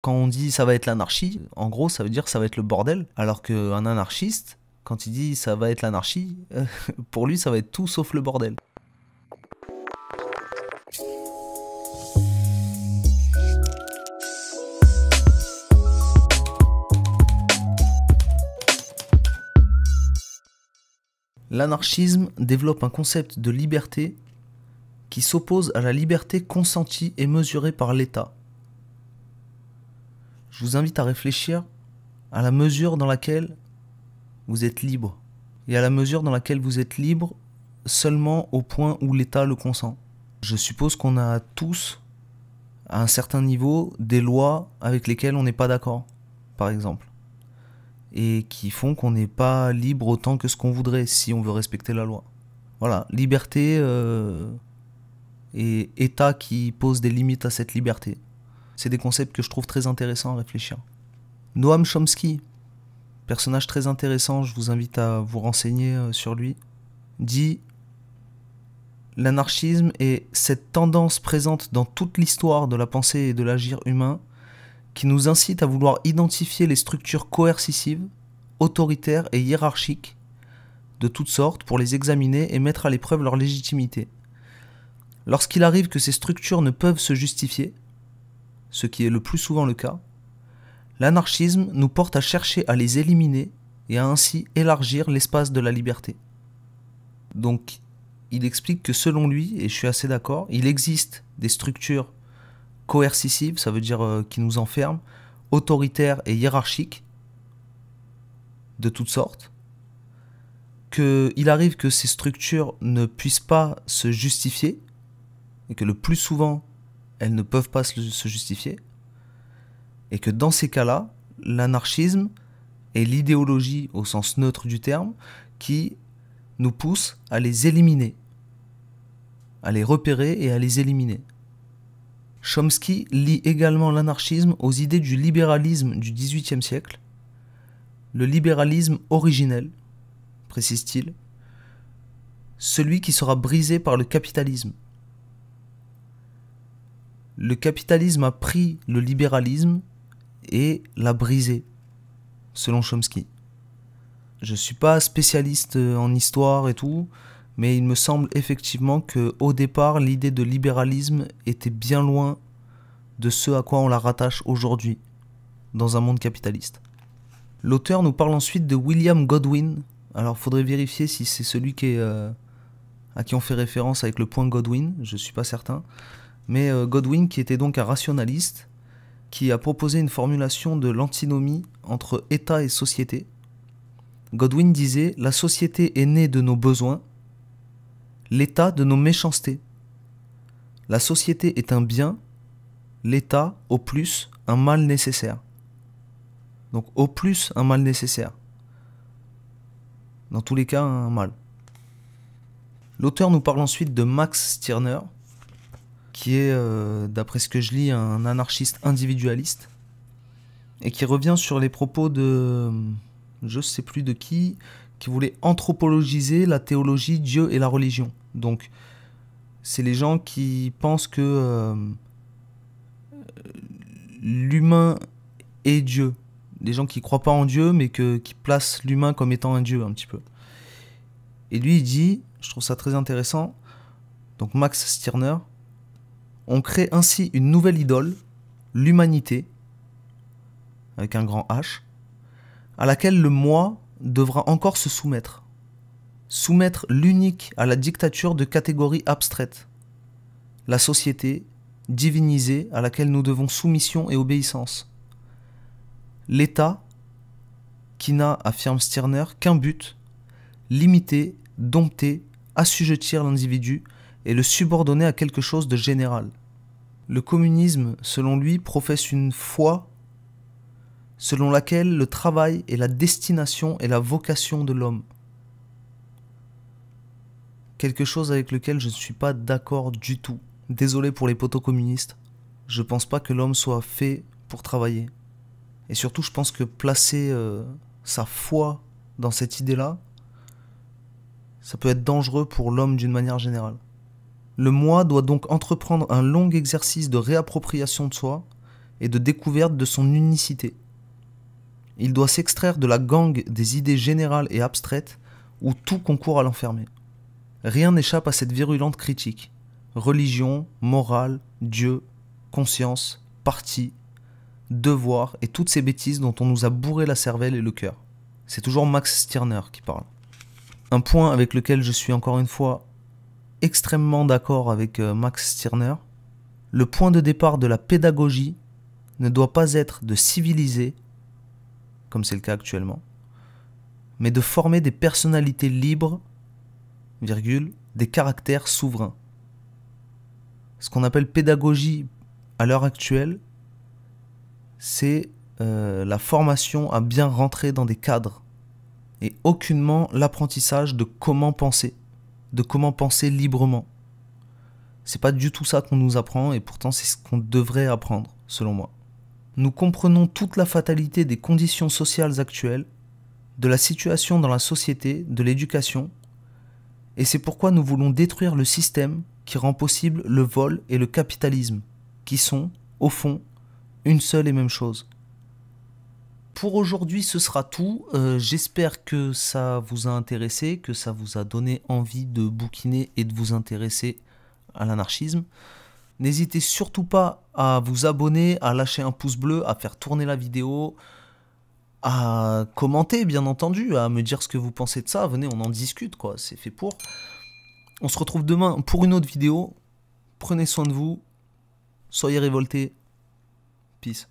Quand on dit ça va être l'anarchie, en gros, ça veut dire ça va être le bordel. Alors qu'un anarchiste, quand il dit ça va être l'anarchie, pour lui, ça va être tout sauf le bordel. L'anarchisme développe un concept de liberté qui s'oppose à la liberté consentie et mesurée par l'État je vous invite à réfléchir à la mesure dans laquelle vous êtes libre. Et à la mesure dans laquelle vous êtes libre seulement au point où l'État le consent. Je suppose qu'on a tous, à un certain niveau, des lois avec lesquelles on n'est pas d'accord, par exemple. Et qui font qu'on n'est pas libre autant que ce qu'on voudrait si on veut respecter la loi. Voilà, liberté euh, et État qui pose des limites à cette liberté c'est des concepts que je trouve très intéressants à réfléchir. Noam Chomsky, personnage très intéressant, je vous invite à vous renseigner euh, sur lui, dit L'anarchisme est cette tendance présente dans toute l'histoire de la pensée et de l'agir humain qui nous incite à vouloir identifier les structures coercitives, autoritaires et hiérarchiques de toutes sortes pour les examiner et mettre à l'épreuve leur légitimité. Lorsqu'il arrive que ces structures ne peuvent se justifier, ce qui est le plus souvent le cas, l'anarchisme nous porte à chercher à les éliminer et à ainsi élargir l'espace de la liberté. Donc, il explique que selon lui, et je suis assez d'accord, il existe des structures coercitives, ça veut dire euh, qui nous enferment, autoritaires et hiérarchiques, de toutes sortes, qu'il arrive que ces structures ne puissent pas se justifier, et que le plus souvent, elles ne peuvent pas se, justifier. Et que dans ces cas-là, l'anarchisme est l'idéologie au sens neutre du terme qui nous pousse à les éliminer, à les repérer et à les éliminer. Chomsky lie également l'anarchisme aux idées du libéralisme du XVIIIe siècle, le libéralisme originel, précise-t-il, celui qui sera brisé par le capitalisme le capitalisme a pris le libéralisme et l'a brisé, selon Chomsky. Je ne suis pas spécialiste euh, en histoire et tout, mais il me semble effectivement que au départ l'idée de libéralisme était bien loin de ce à quoi on la rattache aujourd'hui dans un monde capitaliste. L'auteur nous parle ensuite de William Godwin. Alors faudrait vérifier si c'est celui qui est, euh, à qui on fait référence avec le point Godwin, je ne suis pas certain mais euh, Godwin, qui était donc un rationaliste, qui a proposé une formulation de l'antinomie entre État et société. Godwin disait La société est née de nos besoins, l'État de nos méchancetés. La société est un bien, l'État, au plus, un mal nécessaire. Donc au plus, un mal nécessaire. Dans tous les cas, un mal. L'auteur nous parle ensuite de Max Stirner, qui est, euh, d'après ce que je lis, un anarchiste individualiste, et qui revient sur les propos de euh, je ne sais plus de qui, qui voulait anthropologiser la théologie, Dieu et la religion. Donc, c'est les gens qui pensent que euh, l'humain est Dieu. Les gens qui croient pas en Dieu, mais que, qui placent l'humain comme étant un Dieu, un petit peu. Et lui, il dit, je trouve ça très intéressant, donc Max Stirner, on crée ainsi une nouvelle idole, l'humanité, avec un grand H, à laquelle le moi devra encore se soumettre. Soumettre l'unique à la dictature de catégories abstraites. La société, divinisée, à laquelle nous devons soumission et obéissance. L'État, qui n'a, affirme Stirner, qu'un but, limiter, dompter, assujettir l'individu et le subordonner à quelque chose de général. Le communisme, selon lui, professe une foi selon laquelle le travail est la destination et la vocation de l'homme. Quelque chose avec lequel je ne suis pas d'accord du tout. Désolé pour les poteaux communistes, je pense pas que l'homme soit fait pour travailler. Et surtout, je pense que placer euh, sa foi dans cette idée-là, ça peut être dangereux pour l'homme d'une manière générale. Le moi doit donc entreprendre un long exercice de réappropriation de soi et de découverte de son unicité. Il doit s'extraire de la gangue des idées générales et abstraites où tout concourt à l'enfermer. Rien n'échappe à cette virulente critique. Religion, morale, Dieu, conscience, parti, devoir et toutes ces bêtises dont on nous a bourré la cervelle et le cœur. C'est toujours Max Stirner qui parle. Un point avec lequel je suis encore une fois extrêmement d'accord avec euh, Max Stirner. Le point de départ de la pédagogie ne doit pas être de civiliser, comme c'est le cas actuellement, mais de former des personnalités libres, des caractères souverains. Ce qu'on appelle pédagogie à l'heure actuelle, c'est euh, la formation à bien rentrer dans des cadres et aucunement l'apprentissage de comment penser de comment penser librement. C'est pas du tout ça qu'on nous apprend et pourtant c'est ce qu'on devrait apprendre, selon moi. Nous comprenons toute la fatalité des conditions sociales actuelles, de la situation dans la société, de l'éducation, et c'est pourquoi nous voulons détruire le système qui rend possible le vol et le capitalisme, qui sont, au fond, une seule et même chose pour aujourd'hui, ce sera tout. Euh, j'espère que ça vous a intéressé, que ça vous a donné envie de bouquiner et de vous intéresser à l'anarchisme. N'hésitez surtout pas à vous abonner, à lâcher un pouce bleu, à faire tourner la vidéo, à commenter bien entendu, à me dire ce que vous pensez de ça. Venez, on en discute quoi, c'est fait pour. On se retrouve demain pour une autre vidéo. Prenez soin de vous. Soyez révoltés. Peace.